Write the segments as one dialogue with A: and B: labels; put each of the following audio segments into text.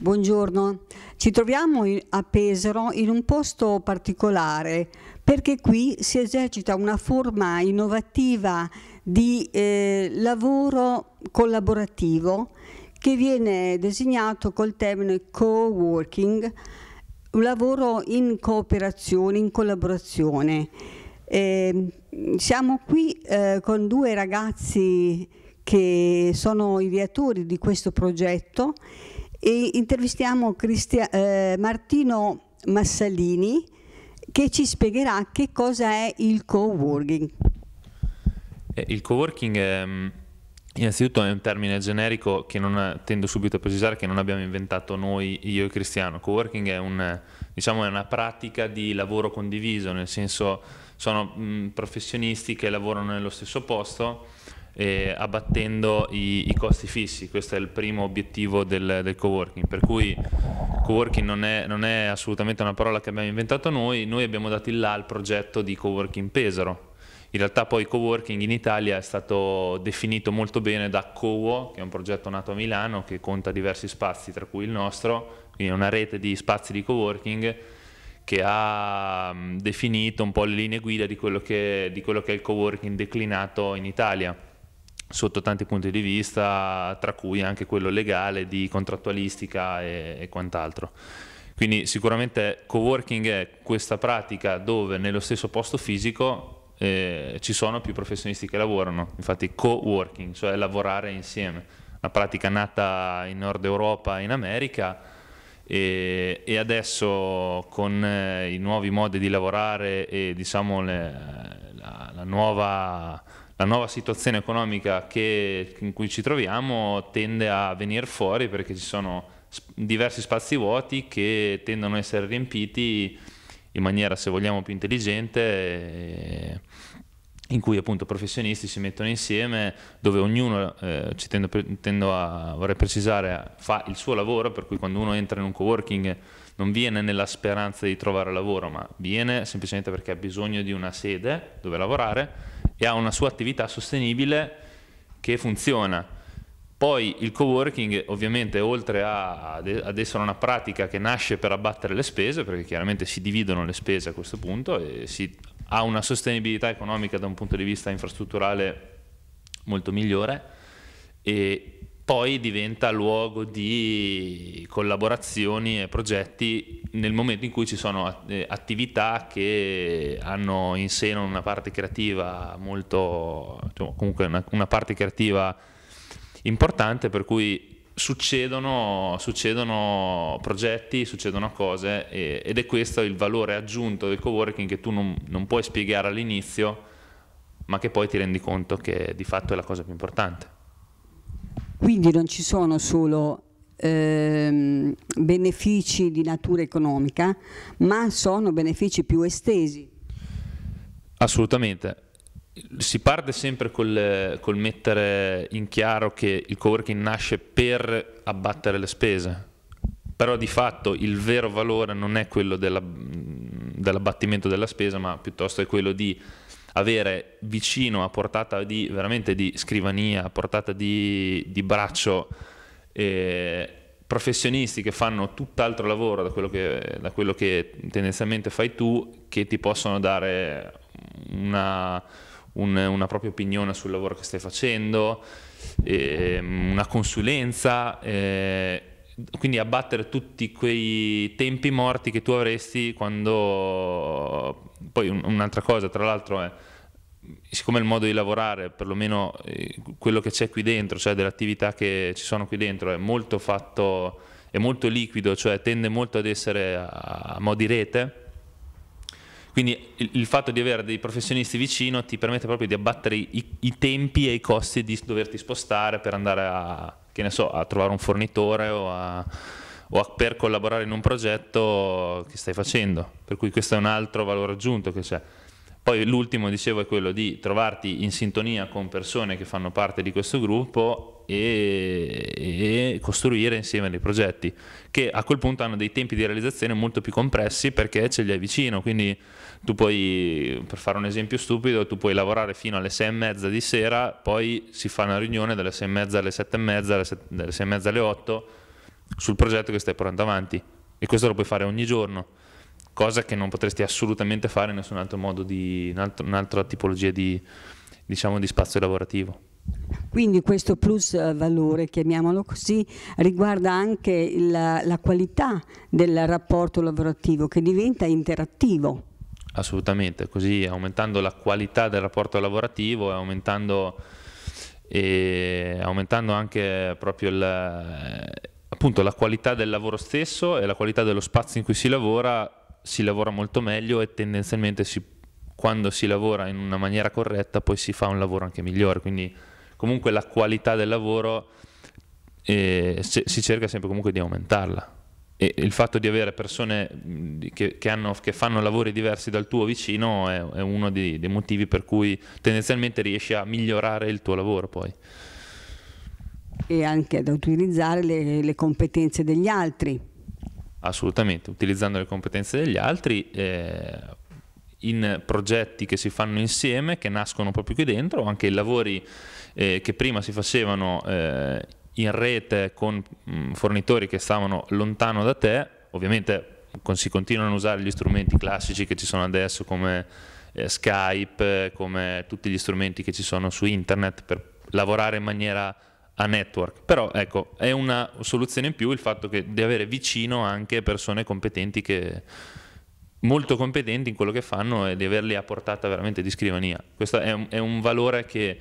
A: Buongiorno,
B: ci troviamo a Pesaro in un posto particolare perché qui si esercita una forma innovativa di eh, lavoro collaborativo che viene designato col termine co-working, un lavoro in cooperazione, in collaborazione. Eh, siamo qui eh, con due ragazzi che sono i ideatori di questo progetto e intervistiamo Cristia, eh, Martino Massalini che ci spiegherà che cosa è il co-working.
A: Eh, il co-working ehm, innanzitutto è un termine generico che non, tendo subito a precisare che non abbiamo inventato noi, io e Cristiano. Co-working è, un, diciamo, è una pratica di lavoro condiviso, nel senso sono mh, mm, professionisti che lavorano nello stesso posto eh, abbattendo i, i, costi fissi, questo è il primo obiettivo del, del coworking, per cui coworking non è, non è assolutamente una parola che abbiamo inventato noi, noi abbiamo dato il là al progetto di coworking Pesaro, in realtà poi coworking in Italia è stato definito molto bene da COWO, che è un progetto nato a Milano che conta diversi spazi, tra cui il nostro, quindi una rete di spazi di coworking che ha definito un po' le linee guida di quello che, di quello che è il coworking declinato in Italia sotto tanti punti di vista, tra cui anche quello legale, di contrattualistica e, e quant'altro. Quindi sicuramente coworking è questa pratica dove nello stesso posto fisico eh, ci sono più professionisti che lavorano, infatti co-working, cioè lavorare insieme, una pratica nata in Nord Europa e in America e, e adesso con eh, i nuovi modi di lavorare e diciamo le, la, la nuova la nuova situazione economica che, in cui ci troviamo tende a venire fuori perché ci sono diversi spazi vuoti che tendono a essere riempiti in maniera, se vogliamo, più intelligente, eh, in cui appunto professionisti si mettono insieme, dove ognuno, eh, ci tendo, tendo, a, vorrei precisare, fa il suo lavoro, per cui quando uno entra in un coworking non viene nella speranza di trovare lavoro, ma viene semplicemente perché ha bisogno di una sede dove lavorare e ha una sua attività sostenibile che funziona. Poi il co-working ovviamente oltre a ad essere una pratica che nasce per abbattere le spese, perché chiaramente si dividono le spese a questo punto e si ha una sostenibilità economica da un punto di vista infrastrutturale molto migliore e poi diventa luogo di collaborazioni e progetti nel momento in cui ci sono eh, attività che hanno in seno una parte creativa molto diciamo, comunque una, una parte creativa importante per cui succedono, succedono progetti, succedono cose e, ed è questo il valore aggiunto del coworking che tu non, non puoi spiegare all'inizio ma che poi ti rendi conto che di fatto è la cosa più importante.
B: Quindi non ci sono solo ehm, benefici di natura economica, ma sono benefici più estesi.
A: Assolutamente. Si parte sempre col, col mettere in chiaro che il coworking nasce per abbattere le spese, però di fatto il vero valore non è quello dell'abbattimento della spesa, ma piuttosto è quello di avere vicino a portata di, veramente di scrivania, a portata di, di braccio, eh, professionisti che fanno tutt'altro lavoro da quello, che, da quello che tendenzialmente fai tu, che ti possono dare una, un, una propria opinione sul lavoro che stai facendo, eh, una consulenza. Eh, quindi abbattere tutti quei tempi morti che tu avresti quando poi un'altra cosa, tra l'altro, è siccome il modo di lavorare, perlomeno eh, quello che c'è qui dentro, cioè delle attività che ci sono qui dentro, è molto fatto, è molto liquido, cioè tende molto ad essere a, a mo' di rete. Quindi il, il, fatto di avere dei professionisti vicino ti permette proprio di abbattere i, i tempi e i costi di doverti spostare per andare a, so, a trovare un fornitore o a o per collaborare in un progetto che stai facendo, per cui questo è un altro valore aggiunto che c'è. Poi l'ultimo, dicevo, è quello di trovarti in sintonia con persone che fanno parte di questo gruppo e, e, costruire insieme dei progetti, che a quel punto hanno dei tempi di realizzazione molto più compressi perché ce li hai vicino, quindi tu puoi, per fare un esempio stupido, tu puoi lavorare fino alle sei e mezza di sera, poi si fa una riunione dalle sei e mezza alle sette e mezza, dalle sei e mezza alle otto, sul progetto che stai portando avanti e questo lo puoi fare ogni giorno, cosa che non potresti assolutamente fare in nessun altro modo, di, in altro, un'altra tipologia di, diciamo, di spazio lavorativo.
B: Quindi questo plus eh, valore, chiamiamolo così, riguarda anche la, la qualità del rapporto lavorativo che diventa interattivo.
A: Assolutamente, così aumentando la qualità del rapporto lavorativo e aumentando, e aumentando anche proprio il, appunto la qualità del lavoro stesso e la qualità dello spazio in cui si lavora, si lavora molto meglio e tendenzialmente si, quando si lavora in una maniera corretta poi si fa un lavoro anche migliore, quindi comunque la qualità del lavoro eh, se, si cerca sempre comunque di aumentarla. E il fatto di avere persone che, che, hanno, che fanno lavori diversi dal tuo vicino è, è uno dei, dei motivi per cui tendenzialmente riesci a migliorare il tuo lavoro poi
B: e anche ad utilizzare le, le competenze degli altri.
A: Assolutamente, utilizzando le competenze degli altri eh, in progetti che si fanno insieme, che nascono proprio qui dentro, anche i lavori eh, che prima si facevano eh, in rete con mh, mm, fornitori che stavano lontano da te, ovviamente con, si continuano a usare gli strumenti classici che ci sono adesso come eh, Skype, come tutti gli strumenti che ci sono su internet per lavorare in maniera a network. Però ecco, è una soluzione in più il fatto che, di avere vicino anche persone competenti che molto competenti in quello che fanno e di averli a portata veramente di scrivania. Questo è un, è un valore che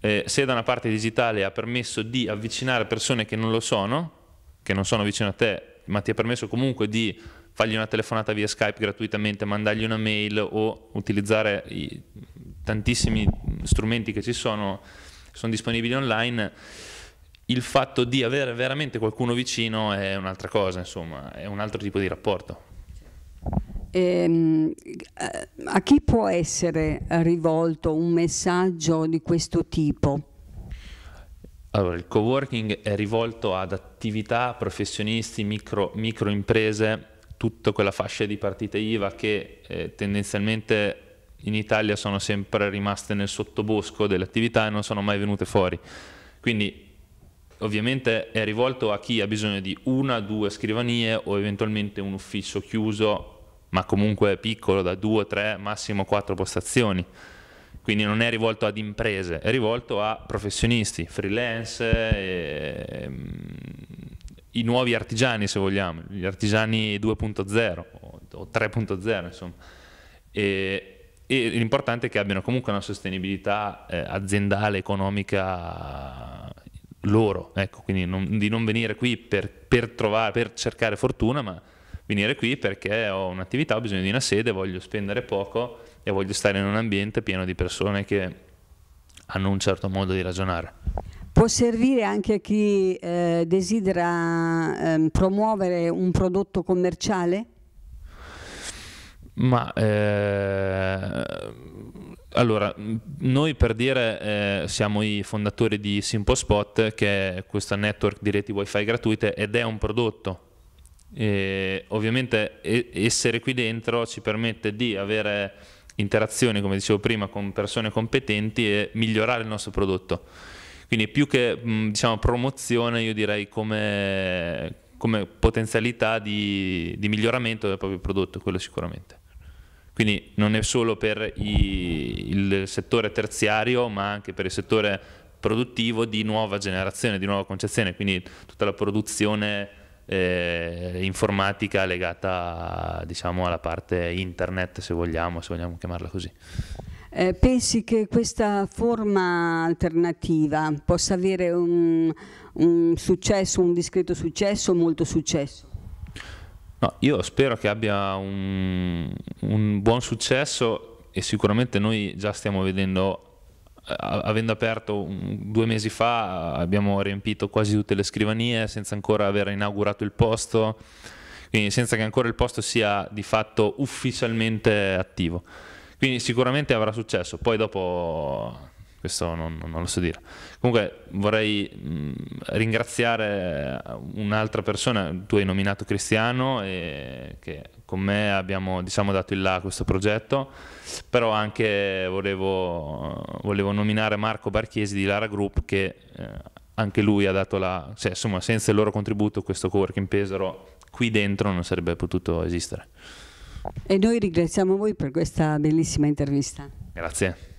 A: eh, se da una parte digitale ha permesso di avvicinare persone che non lo sono, che non sono vicino a te, ma ti ha permesso comunque di fargli una telefonata via Skype gratuitamente, mandargli una mail o utilizzare i tantissimi strumenti che ci sono sono disponibili online, il fatto di avere veramente qualcuno vicino è un'altra cosa, insomma, è un altro tipo di rapporto.
B: Eh, a chi può essere rivolto un messaggio di questo tipo?
A: Allora, il coworking è rivolto ad attività, professionisti, micro, micro imprese, tutta quella fascia di partite IVA che eh, tendenzialmente in Italia sono sempre rimaste nel sottobosco delle attività e non sono mai venute fuori. Quindi ovviamente è rivolto a chi ha bisogno di una, due scrivanie o eventualmente un ufficio chiuso, ma comunque piccolo, da due, tre, massimo quattro postazioni. Quindi non è rivolto ad imprese, è rivolto a professionisti, freelance, e... Ehm, i nuovi artigiani se vogliamo, gli artigiani 2.0 o 3.0 insomma. E e l'importante è che abbiano comunque una sostenibilità eh, aziendale, economica loro, ecco, quindi non, di non venire qui per, per, trovare, per cercare fortuna, ma venire qui perché ho un'attività, ho bisogno di una sede, voglio spendere poco e voglio stare in un ambiente pieno di persone che hanno un certo modo di ragionare.
B: Può servire anche a chi eh, desidera eh, promuovere un prodotto commerciale?
A: Ma eh, allora, noi per dire eh, siamo i fondatori di SimpoSpot, che è questa network di reti wifi gratuite ed è un prodotto. E, ovviamente e essere qui dentro ci permette di avere interazioni, come dicevo prima, con persone competenti e migliorare il nostro prodotto. Quindi più che diciamo, promozione, io direi come, come potenzialità di, di miglioramento del proprio prodotto, quello sicuramente. Quindi non è solo per i, il settore terziario, ma anche per il settore produttivo di nuova generazione, di nuova concezione, quindi tutta la produzione eh, informatica legata diciamo, alla parte internet, se vogliamo, se vogliamo chiamarla così.
B: Eh, pensi che questa forma alternativa possa avere un, un successo, un discreto successo, molto successo?
A: No, io spero che abbia un, un buon successo e sicuramente noi già stiamo vedendo eh, avendo aperto due mesi fa abbiamo riempito quasi tutte le scrivanie senza ancora aver inaugurato il posto, quindi senza che ancora il posto sia di fatto ufficialmente attivo. Quindi sicuramente avrà successo, poi dopo questo non, non lo so dire. Comunque vorrei mm, ringraziare un'altra persona, tu hai nominato Cristiano, e che con me abbiamo diciamo, dato il là a questo progetto, però anche volevo, volevo nominare Marco Barchiesi di Lara Group che... Eh, anche lui ha dato la... Cioè, insomma, senza il loro contributo questo coworking Pesaro qui dentro non sarebbe potuto esistere.
B: E noi ringraziamo voi per questa bellissima
A: intervista. Grazie.